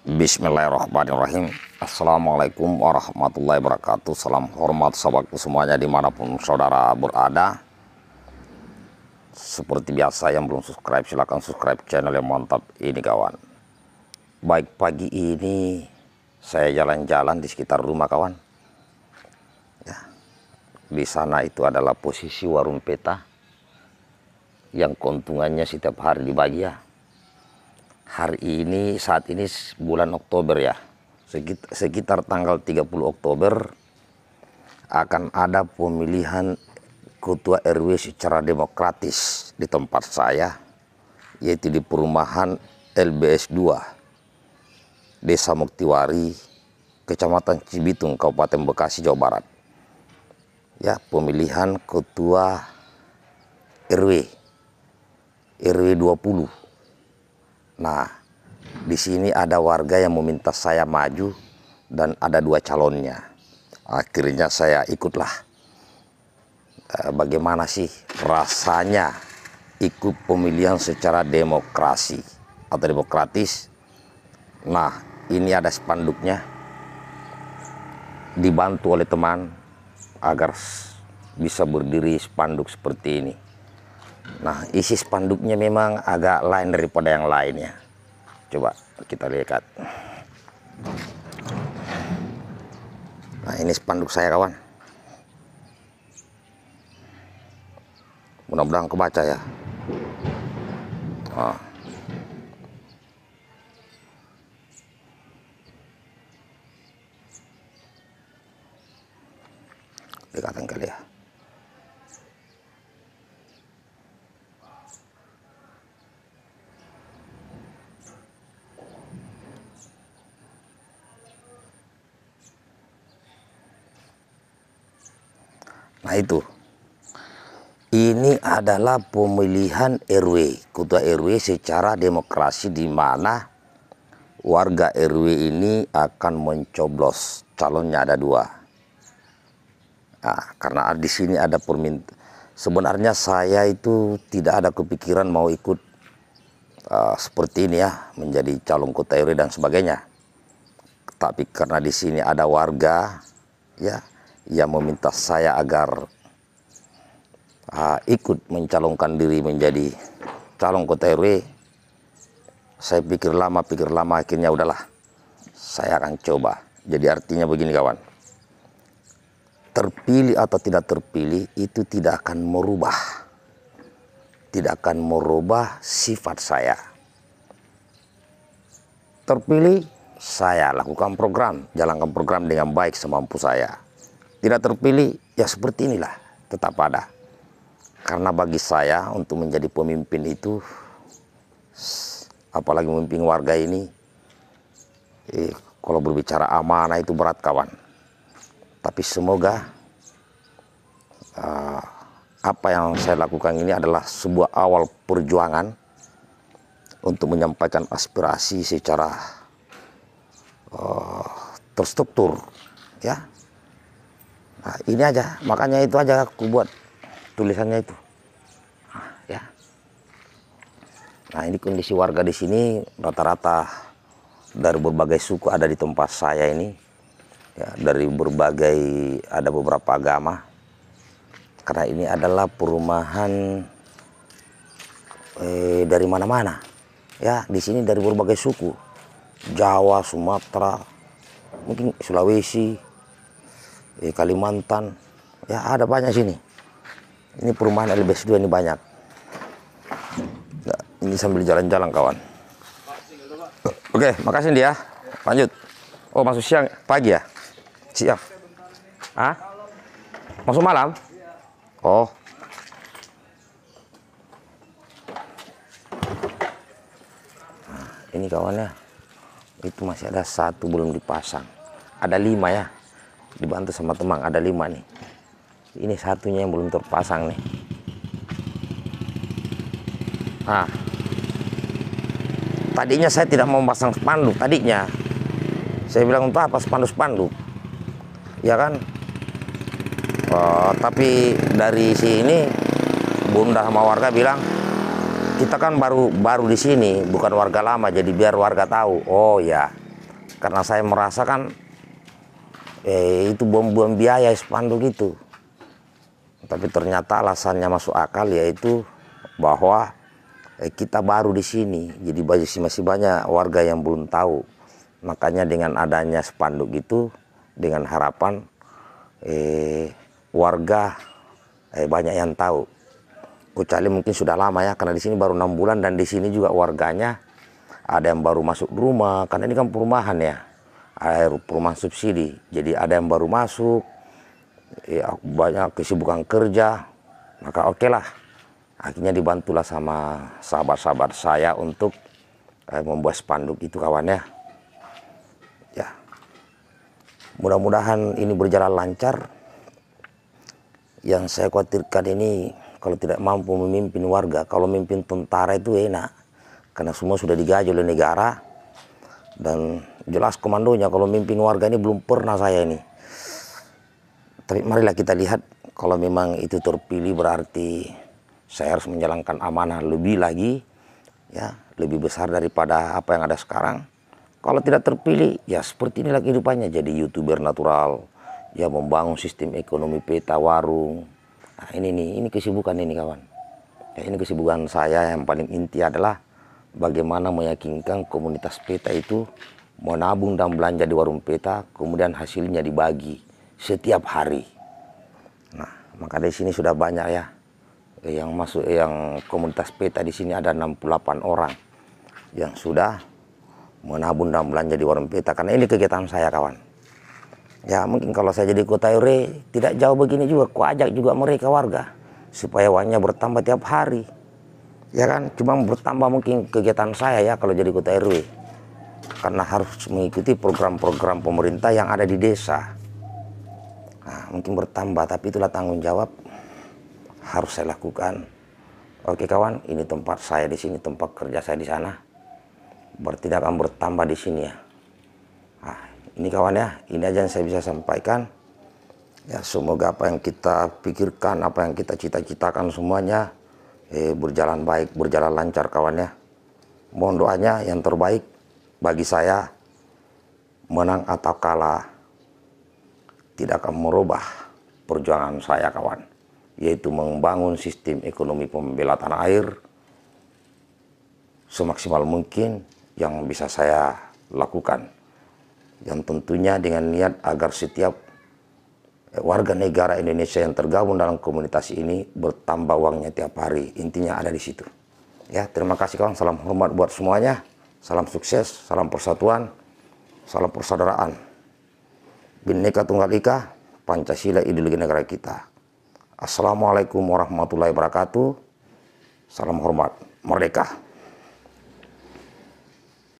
Bismillahirrahmanirrahim Assalamualaikum warahmatullahi wabarakatuh Salam hormat sahabatku semuanya dimanapun saudara berada Seperti biasa yang belum subscribe silahkan subscribe channel yang mantap ini kawan Baik pagi ini saya jalan-jalan di sekitar rumah kawan ya. Di sana itu adalah posisi warung peta Yang keuntungannya setiap hari dibagi ya hari ini saat ini bulan Oktober ya sekitar, sekitar tanggal 30 Oktober akan ada pemilihan ketua RW secara demokratis di tempat saya yaitu di perumahan LBS 2 Desa Muktiwari Kecamatan Cibitung Kabupaten Bekasi Jawa Barat ya pemilihan ketua RW RW 20 Nah, di sini ada warga yang meminta saya maju dan ada dua calonnya. Akhirnya saya ikutlah. Eh, bagaimana sih rasanya ikut pemilihan secara demokrasi atau demokratis? Nah, ini ada spanduknya. Dibantu oleh teman agar bisa berdiri spanduk seperti ini. Nah, isi spanduknya memang agak lain daripada yang lainnya. Coba kita lihat. Nah, ini spanduk saya kawan. Mudah-mudahan kebaca ya. Nah. Dekatan kali ya. Nah itu. Ini adalah pemilihan RW, ketua RW secara demokrasi di mana warga RW ini akan mencoblos calonnya ada dua. Nah, karena di sini ada permintaan. Sebenarnya saya itu tidak ada kepikiran mau ikut uh, seperti ini ya, menjadi calon ketua RW dan sebagainya. Tapi karena di sini ada warga, ya yang meminta saya agar uh, ikut mencalonkan diri menjadi calon kota RW saya pikir lama pikir lama akhirnya udahlah saya akan coba jadi artinya begini kawan terpilih atau tidak terpilih itu tidak akan merubah tidak akan merubah sifat saya terpilih saya lakukan program jalankan program dengan baik semampu saya tidak terpilih ya seperti inilah tetap ada karena bagi saya untuk menjadi pemimpin itu apalagi memimpin warga ini eh, kalau berbicara amanah itu berat kawan tapi semoga uh, apa yang saya lakukan ini adalah sebuah awal perjuangan untuk menyampaikan aspirasi secara uh, terstruktur ya Nah, ini aja, makanya itu aja aku buat tulisannya itu. Nah, ya. Nah, ini kondisi warga di sini rata-rata dari berbagai suku ada di tempat saya ini. Ya, dari berbagai ada beberapa agama. Karena ini adalah perumahan eh, dari mana-mana. Ya, di sini dari berbagai suku. Jawa, Sumatera, mungkin Sulawesi, di Kalimantan ya ada banyak sini ini perumahan LBS2 ini banyak nah, ini sambil jalan-jalan kawan oke makasih dia ya. lanjut oh masuk siang pagi ya siap ah masuk malam oh nah, ini kawannya itu masih ada satu belum dipasang ada lima ya dibantu sama teman ada lima nih ini satunya yang belum terpasang nih nah tadinya saya tidak mau pasang spanduk tadinya saya bilang untuk apa spanduk-spanduk ya kan oh, tapi dari sini bunda sama warga bilang kita kan baru baru di sini bukan warga lama jadi biar warga tahu oh ya karena saya merasakan eh, itu bom-bom biaya spanduk itu tapi ternyata alasannya masuk akal yaitu bahwa eh, kita baru di sini jadi masih banyak warga yang belum tahu makanya dengan adanya spanduk itu dengan harapan eh, warga eh, banyak yang tahu kecuali mungkin sudah lama ya karena di sini baru enam bulan dan di sini juga warganya ada yang baru masuk rumah karena ini kan perumahan ya air perumahan subsidi. Jadi ada yang baru masuk, ya, banyak kesibukan kerja, maka oke lah. Akhirnya dibantulah sama sahabat-sahabat saya untuk eh, membuat spanduk itu kawannya. Ya, mudah-mudahan ini berjalan lancar. Yang saya khawatirkan ini kalau tidak mampu memimpin warga, kalau memimpin tentara itu enak. Karena semua sudah digaji oleh negara dan jelas komandonya kalau mimpin warga ini belum pernah saya ini tapi marilah kita lihat kalau memang itu terpilih berarti saya harus menjalankan amanah lebih lagi ya lebih besar daripada apa yang ada sekarang kalau tidak terpilih ya seperti inilah kehidupannya jadi youtuber natural ya membangun sistem ekonomi peta warung nah ini nih ini kesibukan ini kawan ya, ini kesibukan saya yang paling inti adalah bagaimana meyakinkan komunitas peta itu mau nabung dan belanja di warung peta, kemudian hasilnya dibagi setiap hari. Nah, maka di sini sudah banyak ya eh, yang masuk eh, yang komunitas peta di sini ada 68 orang yang sudah menabung dan belanja di warung peta karena ini kegiatan saya kawan. Ya mungkin kalau saya jadi kota Yure tidak jauh begini juga, ku ajak juga mereka warga supaya uangnya bertambah tiap hari. Ya kan, cuma bertambah mungkin kegiatan saya ya kalau jadi kota RW karena harus mengikuti program-program pemerintah yang ada di desa. Nah, mungkin bertambah, tapi itulah tanggung jawab harus saya lakukan. Oke kawan, ini tempat saya di sini, tempat kerja saya di sana. Berarti akan bertambah di sini ya. Nah, ini kawan ya, ini aja yang saya bisa sampaikan. Ya, semoga apa yang kita pikirkan, apa yang kita cita-citakan semuanya eh, berjalan baik, berjalan lancar kawan ya. Mohon doanya yang terbaik bagi saya menang atau kalah tidak akan merubah perjuangan saya kawan yaitu membangun sistem ekonomi pembela tanah air semaksimal mungkin yang bisa saya lakukan yang tentunya dengan niat agar setiap eh, warga negara Indonesia yang tergabung dalam komunitas ini bertambah uangnya tiap hari intinya ada di situ ya terima kasih kawan salam hormat buat semuanya Salam sukses, salam persatuan, salam persaudaraan. binika Tunggal Ika, Pancasila ideologi negara kita. Assalamualaikum warahmatullahi wabarakatuh. Salam hormat. Merdeka.